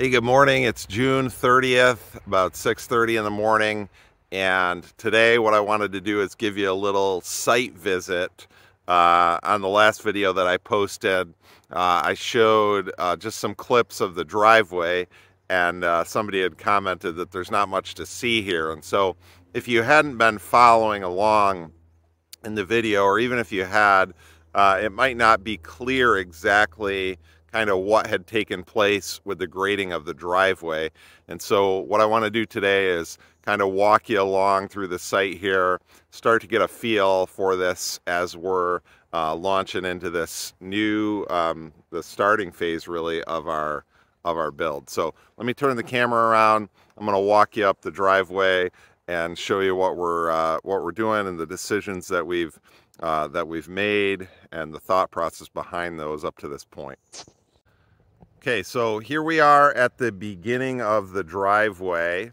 Hey, good morning. It's June 30th, about 6.30 in the morning. And today what I wanted to do is give you a little site visit. Uh, on the last video that I posted, uh, I showed uh, just some clips of the driveway and uh, somebody had commented that there's not much to see here. And so if you hadn't been following along in the video, or even if you had, uh, it might not be clear exactly kind of what had taken place with the grading of the driveway. And so what I want to do today is kind of walk you along through the site here, start to get a feel for this as we're uh, launching into this new, um, the starting phase really of our of our build. So let me turn the camera around. I'm going to walk you up the driveway and show you what we're uh, what we're doing and the decisions that we've uh, that we've made and the thought process behind those up to this point. Okay, so here we are at the beginning of the driveway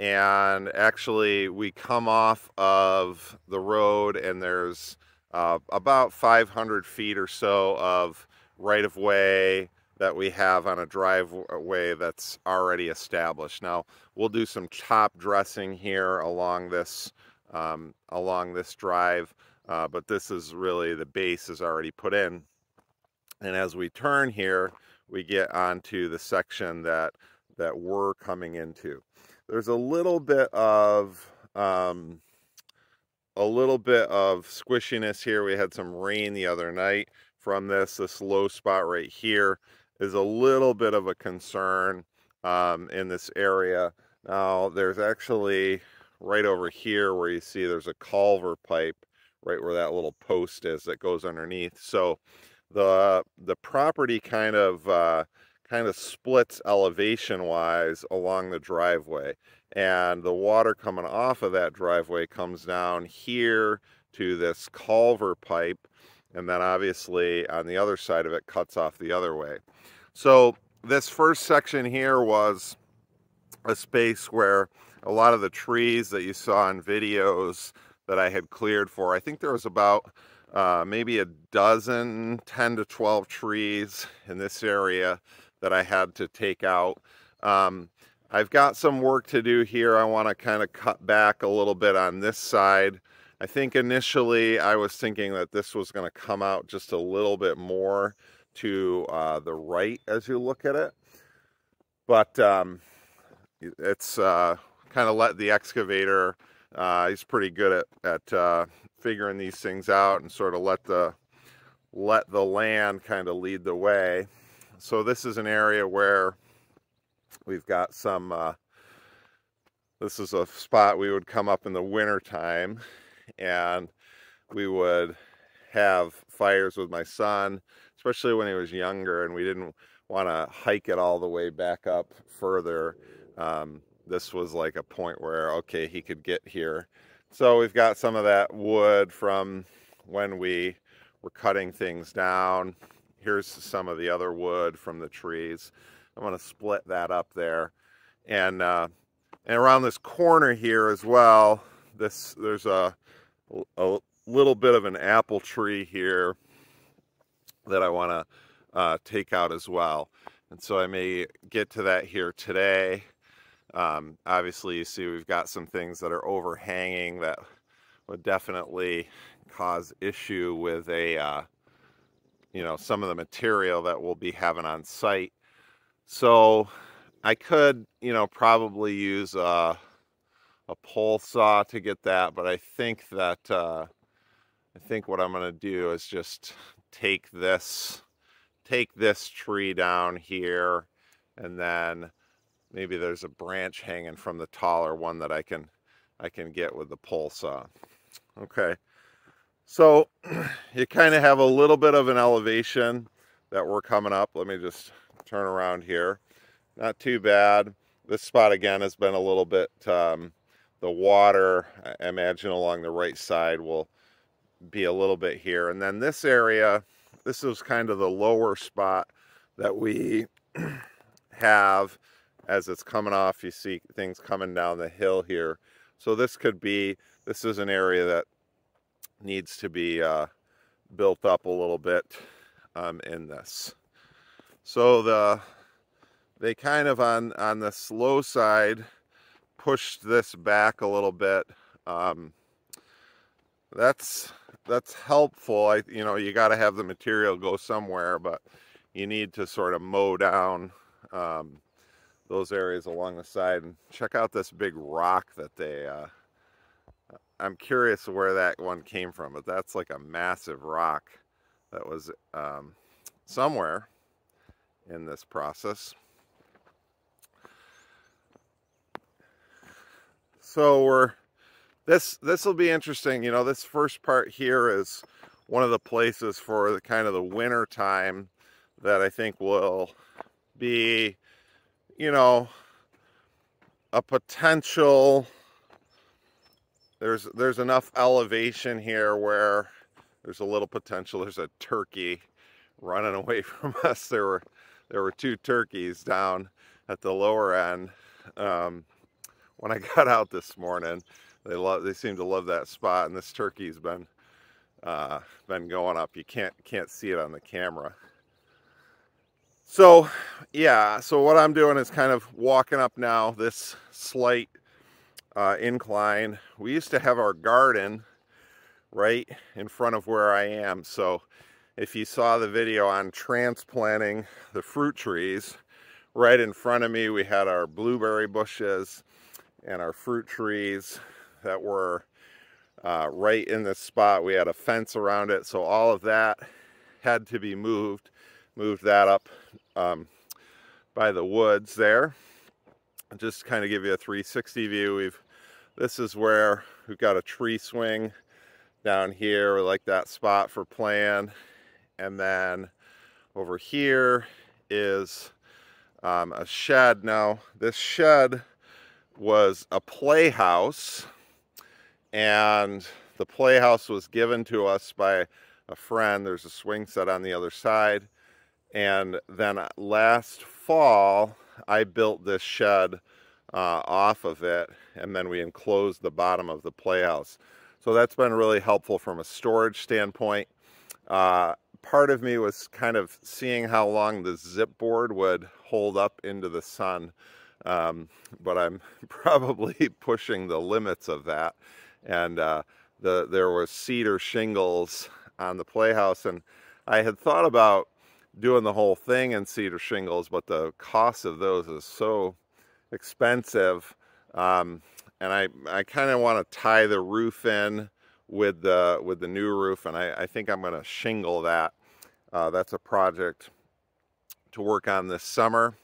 and actually we come off of the road and there's uh, about 500 feet or so of right-of-way that we have on a driveway that's already established. Now we'll do some top dressing here along this um, along this drive, uh, but this is really the base is already put in. And as we turn here, we get onto the section that that we're coming into. There's a little bit of um, a little bit of squishiness here. We had some rain the other night from this. This low spot right here is a little bit of a concern um, in this area. Now there's actually right over here where you see there's a culver pipe right where that little post is that goes underneath. So the the property kind of uh, kind of splits elevation wise along the driveway and the water coming off of that driveway comes down here to this culver pipe and then obviously on the other side of it cuts off the other way so this first section here was a space where a lot of the trees that you saw in videos that I had cleared for I think there was about uh, maybe a dozen, 10 to 12 trees in this area that I had to take out. Um, I've got some work to do here. I want to kind of cut back a little bit on this side. I think initially I was thinking that this was going to come out just a little bit more to uh, the right as you look at it. But um, it's uh, kind of let the excavator, uh, he's pretty good at, at uh, figuring these things out and sort of let the let the land kind of lead the way. So this is an area where we've got some, uh, this is a spot we would come up in the winter time and we would have fires with my son, especially when he was younger and we didn't want to hike it all the way back up further. Um, this was like a point where, okay, he could get here so we've got some of that wood from when we were cutting things down. Here's some of the other wood from the trees. I'm going to split that up there. And, uh, and around this corner here as well, this there's a, a little bit of an apple tree here that I want to uh, take out as well. And so I may get to that here today. Um, obviously, you see we've got some things that are overhanging that would definitely cause issue with a, uh, you know, some of the material that we'll be having on site. So I could, you know, probably use a, uh, a pole saw to get that, but I think that uh, I think what I'm going to do is just take this, take this tree down here, and then maybe there's a branch hanging from the taller one that I can I can get with the pole saw. Okay, so you kind of have a little bit of an elevation that we're coming up. Let me just turn around here. Not too bad. This spot again has been a little bit, um, the water, I imagine along the right side will be a little bit here. And then this area, this is kind of the lower spot that we have as it's coming off, you see things coming down the hill here. So this could be, this is an area that needs to be uh, built up a little bit um, in this. So the they kind of on, on the slow side pushed this back a little bit. Um, that's that's helpful. I you know you got to have the material go somewhere, but you need to sort of mow down um, those areas along the side and check out this big rock that they uh, I'm curious where that one came from but that's like a massive rock that was um, somewhere in this process so we're this this will be interesting you know this first part here is one of the places for the kind of the winter time that I think will be you know, a potential there's there's enough elevation here where there's a little potential there's a turkey running away from us there were there were two turkeys down at the lower end um, when I got out this morning they love they seem to love that spot and this turkey's been uh, been going up you can't can't see it on the camera so yeah, so what I'm doing is kind of walking up now this slight uh, incline. We used to have our garden right in front of where I am. So if you saw the video on transplanting the fruit trees, right in front of me we had our blueberry bushes and our fruit trees that were uh, right in this spot. We had a fence around it, so all of that had to be moved moved that up um, by the woods there. Just kind of give you a 360 view. We've This is where we've got a tree swing down here, like that spot for plan. And then over here is um, a shed. Now, this shed was a playhouse, and the playhouse was given to us by a friend. There's a swing set on the other side. And then uh, last fall, I built this shed uh, off of it, and then we enclosed the bottom of the playhouse. So that's been really helpful from a storage standpoint. Uh, part of me was kind of seeing how long the zip board would hold up into the sun, um, but I'm probably pushing the limits of that. And uh, the, there was cedar shingles on the playhouse, and I had thought about doing the whole thing in cedar shingles, but the cost of those is so expensive. Um, and I, I kind of want to tie the roof in with the, with the new roof. And I, I think I'm going to shingle that. Uh, that's a project to work on this summer.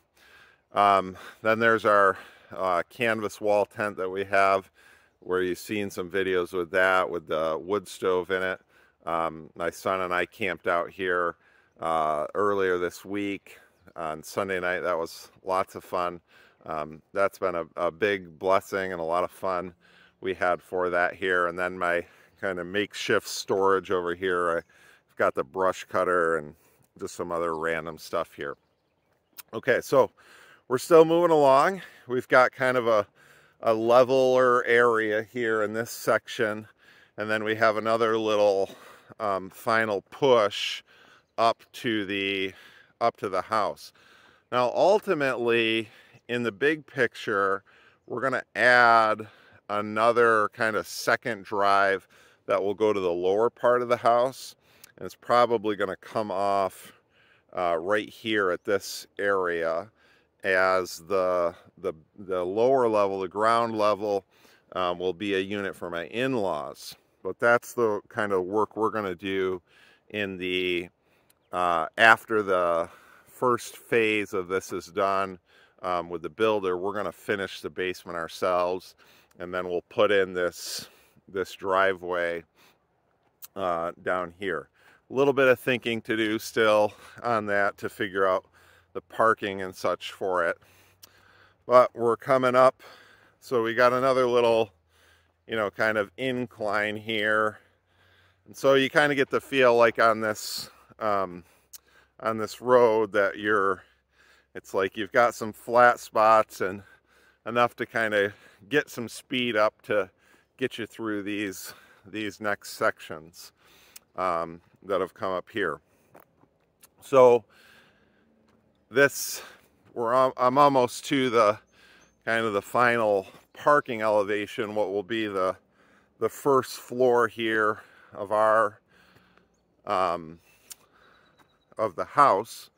Um, then there's our uh, canvas wall tent that we have where you've seen some videos with that with the wood stove in it. Um, my son and I camped out here uh, earlier this week on Sunday night. That was lots of fun. Um, that's been a, a, big blessing and a lot of fun we had for that here. And then my kind of makeshift storage over here. I've got the brush cutter and just some other random stuff here. Okay, so we're still moving along. We've got kind of a, a leveler area here in this section. And then we have another little um, final push up to the up to the house. Now ultimately in the big picture we're going to add another kind of second drive that will go to the lower part of the house and it's probably going to come off uh, right here at this area as the the, the lower level the ground level um, will be a unit for my in-laws but that's the kind of work we're going to do in the uh, after the first phase of this is done um, with the builder, we're going to finish the basement ourselves, and then we'll put in this this driveway uh, down here. A little bit of thinking to do still on that to figure out the parking and such for it. But we're coming up, so we got another little, you know, kind of incline here. And so you kind of get the feel like on this um, on this road that you're, it's like you've got some flat spots and enough to kind of get some speed up to get you through these, these next sections um, that have come up here. So this, we're, I'm almost to the kind of the final parking elevation, what will be the, the first floor here of our um, of the house.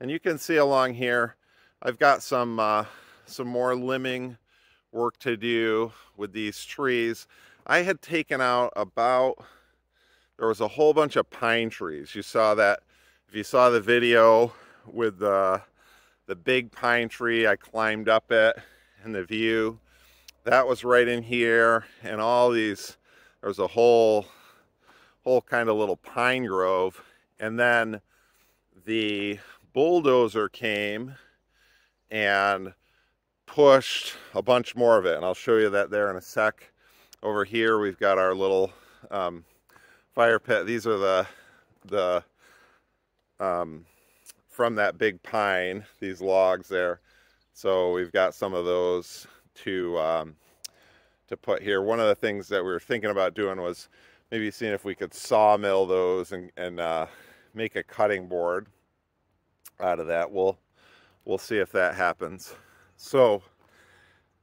And you can see along here, I've got some, uh, some more limbing work to do with these trees. I had taken out about, there was a whole bunch of pine trees. You saw that, if you saw the video with the, the big pine tree, I climbed up it and the view. That was right in here and all these, there was a whole, whole kind of little pine grove. And then the bulldozer came and pushed a bunch more of it. And I'll show you that there in a sec. Over here, we've got our little um, fire pit. These are the, the um, from that big pine, these logs there. So we've got some of those to, um, to put here. One of the things that we were thinking about doing was maybe seeing if we could sawmill those and, and uh, make a cutting board out of that. We'll, we'll see if that happens. So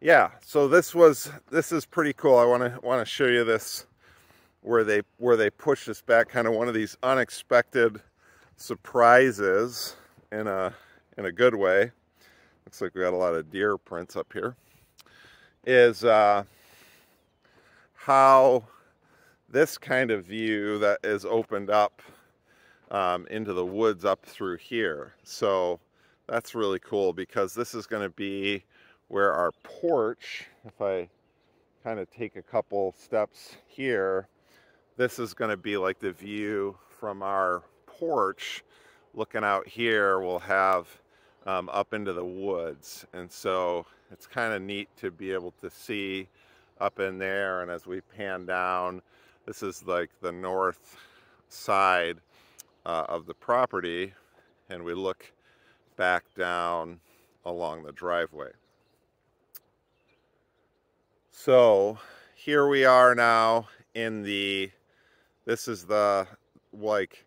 yeah, so this was, this is pretty cool. I want to, want to show you this where they, where they push this back, kind of one of these unexpected surprises in a, in a good way. Looks like we got a lot of deer prints up here. Is uh, how this kind of view that is opened up um, into the woods up through here. So that's really cool because this is going to be where our porch, if I kind of take a couple steps here, this is going to be like the view from our porch looking out here we'll have um, up into the woods and so it's kind of neat to be able to see up in there and as we pan down this is like the north side uh, of the property and we look back down along the driveway. So here we are now in the, this is the, like,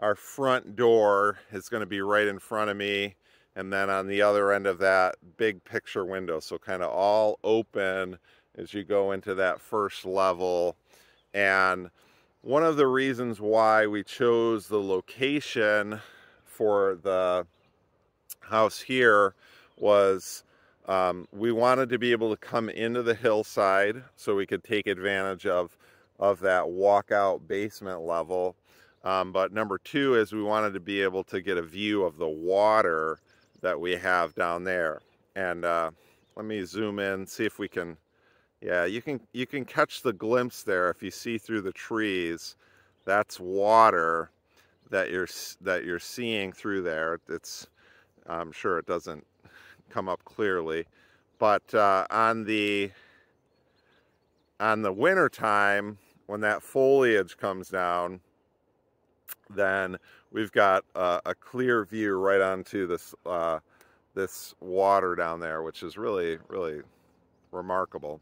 our front door is going to be right in front of me. And then on the other end of that big picture window. So kind of all open as you go into that first level. And one of the reasons why we chose the location for the house here was um, we wanted to be able to come into the hillside so we could take advantage of, of that walkout basement level. Um, but number two is we wanted to be able to get a view of the water that we have down there. And uh, let me zoom in, see if we can yeah, you can you can catch the glimpse there if you see through the trees. That's water that you're that you're seeing through there. It's I'm sure it doesn't come up clearly, but uh, on the on the winter time when that foliage comes down, then we've got uh, a clear view right onto this uh, this water down there, which is really really remarkable.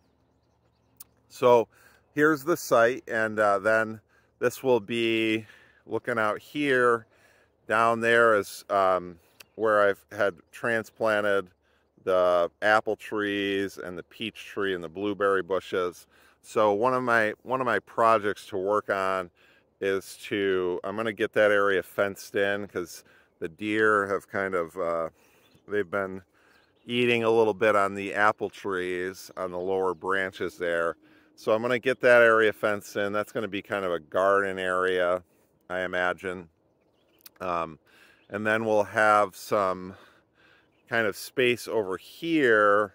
So here's the site and uh, then this will be looking out here. Down there is um, where I've had transplanted the apple trees and the peach tree and the blueberry bushes. So one of my one of my projects to work on is to I'm going to get that area fenced in because the deer have kind of uh, they've been eating a little bit on the apple trees on the lower branches there so I'm going to get that area fenced in. That's going to be kind of a garden area, I imagine. Um, and then we'll have some kind of space over here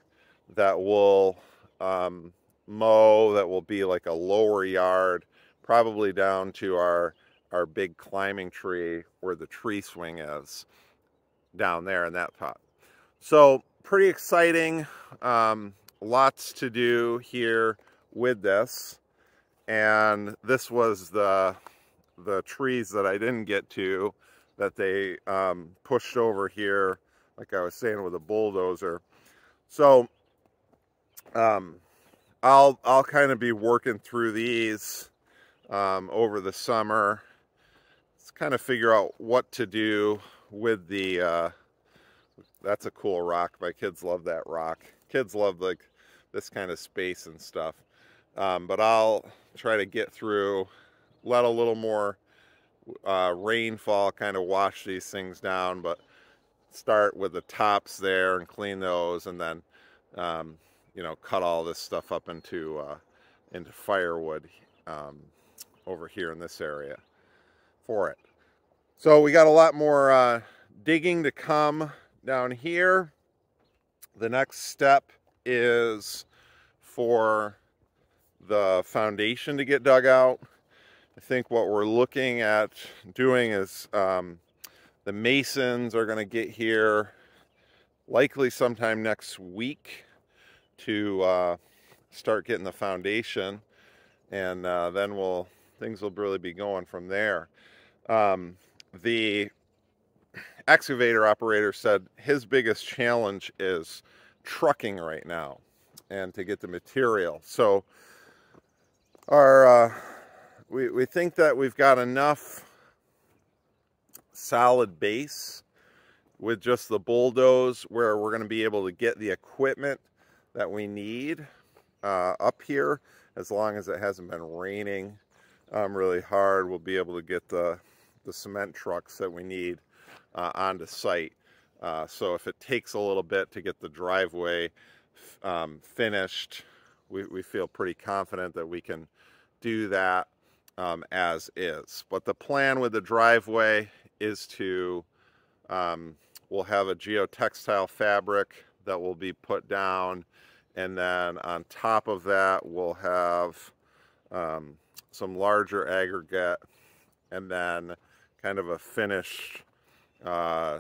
that will um, mow, that will be like a lower yard, probably down to our, our big climbing tree where the tree swing is down there in that pot. So pretty exciting. Um, lots to do here with this and this was the the trees that I didn't get to that they um, pushed over here like I was saying with a bulldozer so um, I'll I'll kind of be working through these um, over the summer let's kind of figure out what to do with the uh, that's a cool rock my kids love that rock kids love like this kind of space and stuff um, but I'll try to get through, let a little more uh, rainfall kind of wash these things down, but start with the tops there and clean those and then, um, you know, cut all this stuff up into, uh, into firewood um, over here in this area for it. So we got a lot more uh, digging to come down here. The next step is for the foundation to get dug out. I think what we're looking at doing is um, the masons are going to get here likely sometime next week to uh, start getting the foundation and uh, then we'll things will really be going from there. Um, the excavator operator said his biggest challenge is trucking right now and to get the material. So are, uh, we, we think that we've got enough solid base with just the bulldoze where we're going to be able to get the equipment that we need uh, up here as long as it hasn't been raining um, really hard we'll be able to get the, the cement trucks that we need uh, onto site uh, so if it takes a little bit to get the driveway um, finished we, we feel pretty confident that we can do that um, as is. But the plan with the driveway is to, um, we'll have a geotextile fabric that will be put down. And then on top of that, we'll have um, some larger aggregate and then kind of a finished uh,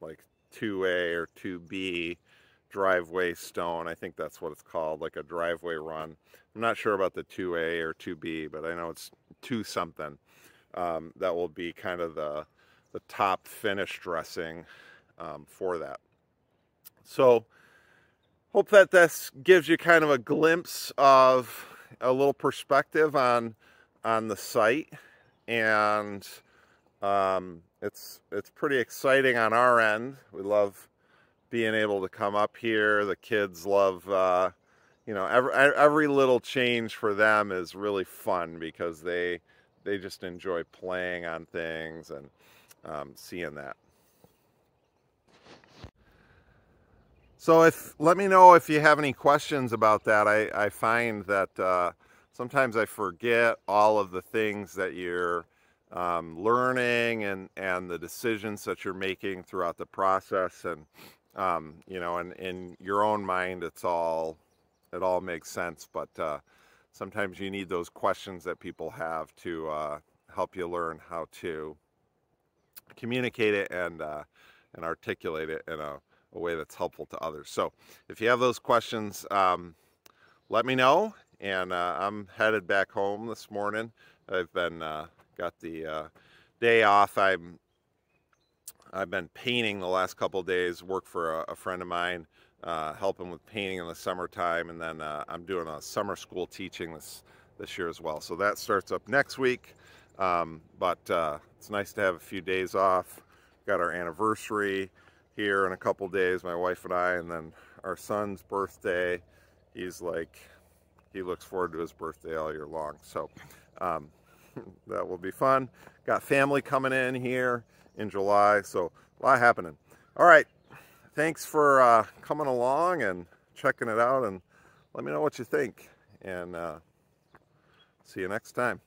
like 2A or 2B driveway stone. I think that's what it's called, like a driveway run. I'm not sure about the 2A or 2B, but I know it's 2 something. Um, that will be kind of the, the top finish dressing um, for that. So hope that this gives you kind of a glimpse of a little perspective on on the site and um, it's it's pretty exciting on our end. We love being able to come up here. The kids love, uh, you know, every every little change for them is really fun because they they just enjoy playing on things and um, seeing that. So if let me know if you have any questions about that. I, I find that uh, sometimes I forget all of the things that you're um, learning and, and the decisions that you're making throughout the process. And um, you know, and in your own mind, it's all it all makes sense. But uh, sometimes you need those questions that people have to uh, help you learn how to communicate it and uh, and articulate it in a, a, way that's helpful to others. So if you have those questions, um, let me know. And uh, I'm headed back home this morning. I've been uh, got the uh, day off. I'm I've been painting the last couple days. Work for a, a friend of mine, uh, helping with painting in the summertime, and then uh, I'm doing a summer school teaching this this year as well. So that starts up next week. Um, but uh, it's nice to have a few days off. Got our anniversary here in a couple days, my wife and I, and then our son's birthday. He's like, he looks forward to his birthday all year long. So um, that will be fun. Got family coming in here in July. So a lot happening. All right. Thanks for uh, coming along and checking it out and let me know what you think. And uh, see you next time.